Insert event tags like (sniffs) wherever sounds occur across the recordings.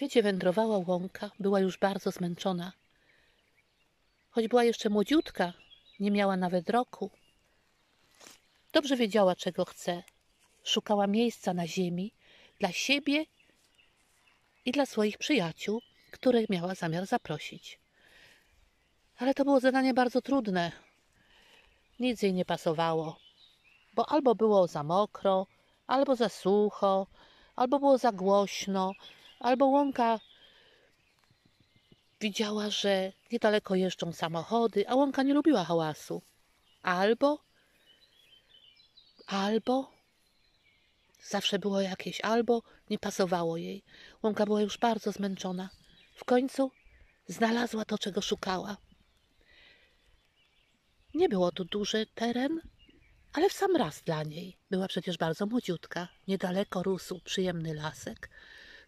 świecie wędrowała łąka, była już bardzo zmęczona. Choć była jeszcze młodziutka, nie miała nawet roku. Dobrze wiedziała, czego chce. Szukała miejsca na ziemi dla siebie i dla swoich przyjaciół, których miała zamiar zaprosić. Ale to było zadanie bardzo trudne. Nic jej nie pasowało, bo albo było za mokro, albo za sucho, albo było za głośno, albo łąka widziała, że niedaleko jeżdżą samochody, a łąka nie lubiła hałasu. Albo, albo, zawsze było jakieś, albo nie pasowało jej. Łąka była już bardzo zmęczona. W końcu znalazła to, czego szukała. Nie było tu duży teren, ale w sam raz dla niej. Była przecież bardzo młodziutka. Niedaleko rósł przyjemny lasek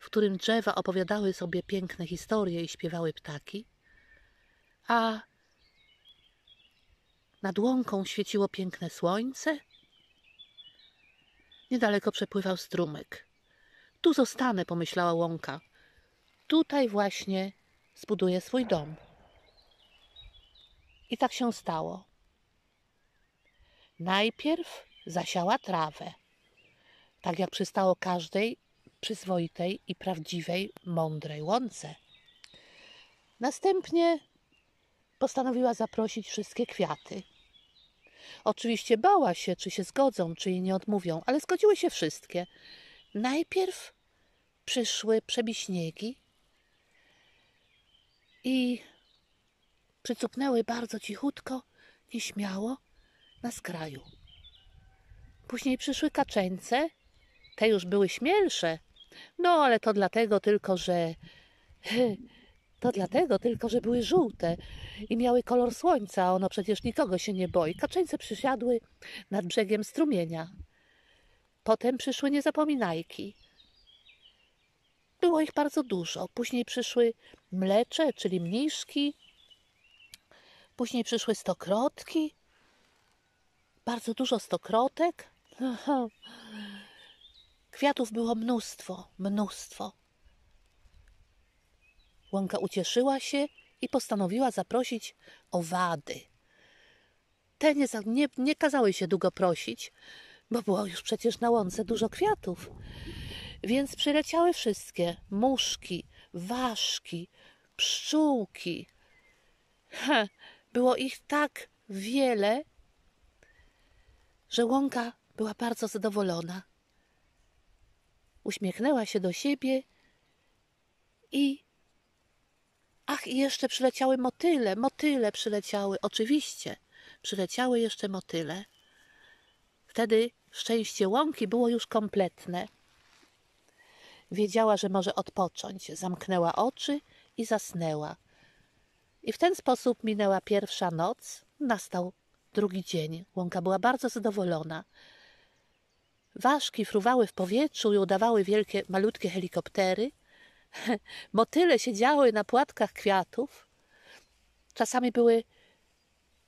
w którym drzewa opowiadały sobie piękne historie i śpiewały ptaki, a nad łąką świeciło piękne słońce. Niedaleko przepływał strumyk. Tu zostanę, pomyślała łąka. Tutaj właśnie zbuduję swój dom. I tak się stało. Najpierw zasiała trawę, tak jak przystało każdej przyzwoitej i prawdziwej, mądrej łące. Następnie postanowiła zaprosić wszystkie kwiaty. Oczywiście bała się, czy się zgodzą, czy jej nie odmówią, ale zgodziły się wszystkie. Najpierw przyszły przebiśniegi i przycupnęły bardzo cichutko, nieśmiało, na skraju. Później przyszły kaczeńce, te już były śmielsze, no, ale to dlatego tylko, że. (sniffs) To dlatego tylko, że były żółte i miały kolor słońca, ono przecież nikogo się nie boi. Kaczeńce przysiadły nad brzegiem strumienia. Potem przyszły niezapominajki. Było ich bardzo dużo. Później przyszły mlecze, czyli mniszki. Później przyszły stokrotki. Bardzo dużo stokrotek. Kwiatów było mnóstwo, mnóstwo. Łąka ucieszyła się i postanowiła zaprosić owady. Te nie, nie, nie kazały się długo prosić, bo było już przecież na łące dużo kwiatów. Więc przyleciały wszystkie muszki, ważki, pszczółki. było ich tak wiele, że łąka była bardzo zadowolona uśmiechnęła się do siebie i. Ach, i jeszcze przyleciały motyle, motyle przyleciały, oczywiście, przyleciały jeszcze motyle. Wtedy szczęście łąki było już kompletne. Wiedziała, że może odpocząć, zamknęła oczy i zasnęła. I w ten sposób minęła pierwsza noc, nastał drugi dzień. Łąka była bardzo zadowolona. Ważki fruwały w powietrzu i udawały wielkie, malutkie helikoptery. Motyle (laughs) siedziały na płatkach kwiatów. Czasami były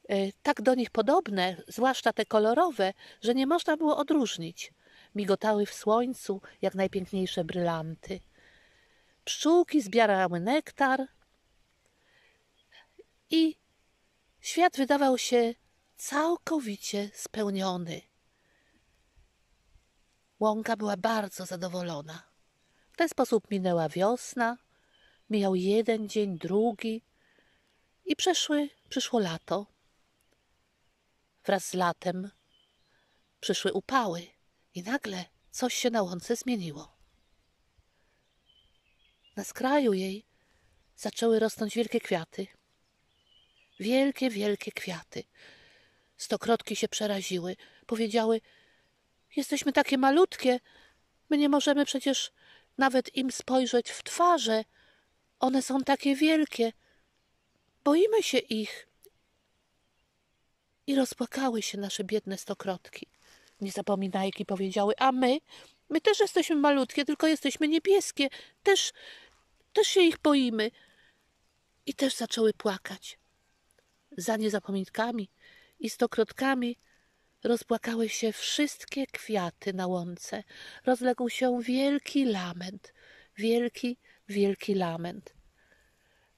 e, tak do nich podobne, zwłaszcza te kolorowe, że nie można było odróżnić. Migotały w słońcu jak najpiękniejsze brylanty. Pszczółki zbierały nektar i świat wydawał się całkowicie spełniony. Łąka była bardzo zadowolona. W ten sposób minęła wiosna, mijał jeden dzień, drugi i przeszły, przyszło lato. Wraz z latem przyszły upały i nagle coś się na łące zmieniło. Na skraju jej zaczęły rosnąć wielkie kwiaty. Wielkie, wielkie kwiaty. Stokrotki się przeraziły. Powiedziały, Jesteśmy takie malutkie. My nie możemy przecież nawet im spojrzeć w twarze. One są takie wielkie. Boimy się ich. I rozpłakały się nasze biedne stokrotki. Nie zapominajki powiedziały, a my, my też jesteśmy malutkie, tylko jesteśmy niebieskie. Też, też się ich boimy. I też zaczęły płakać. Za niezapominkami i stokrotkami Rozpłakały się wszystkie kwiaty na łące. Rozległ się wielki lament, wielki, wielki lament.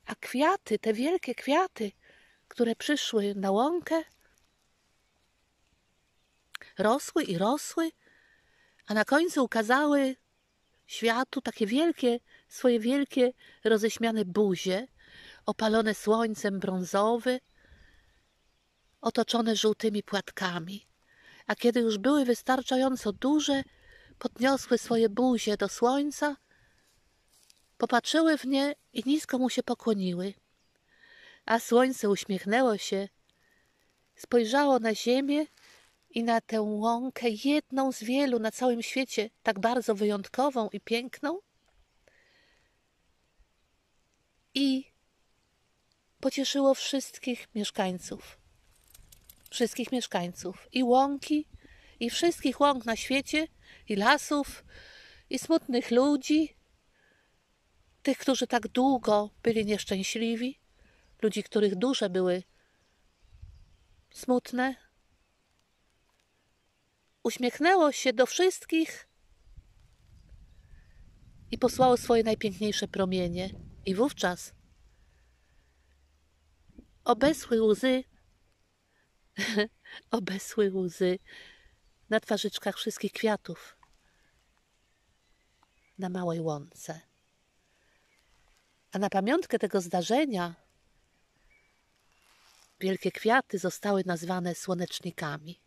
A kwiaty, te wielkie kwiaty, które przyszły na łąkę, rosły i rosły, a na końcu ukazały światu takie wielkie, swoje wielkie, roześmiane buzie, opalone słońcem brązowy, otoczone żółtymi płatkami a kiedy już były wystarczająco duże, podniosły swoje buzie do słońca, popatrzyły w nie i nisko mu się pokłoniły. A słońce uśmiechnęło się, spojrzało na ziemię i na tę łąkę, jedną z wielu na całym świecie, tak bardzo wyjątkową i piękną, i pocieszyło wszystkich mieszkańców wszystkich mieszkańców i łąki, i wszystkich łąk na świecie, i lasów, i smutnych ludzi, tych, którzy tak długo byli nieszczęśliwi, ludzi, których dusze były smutne. Uśmiechnęło się do wszystkich i posłało swoje najpiękniejsze promienie. I wówczas obesły łzy (laughs) obesły łzy na twarzyczkach wszystkich kwiatów na małej łące. A na pamiątkę tego zdarzenia wielkie kwiaty zostały nazwane słonecznikami.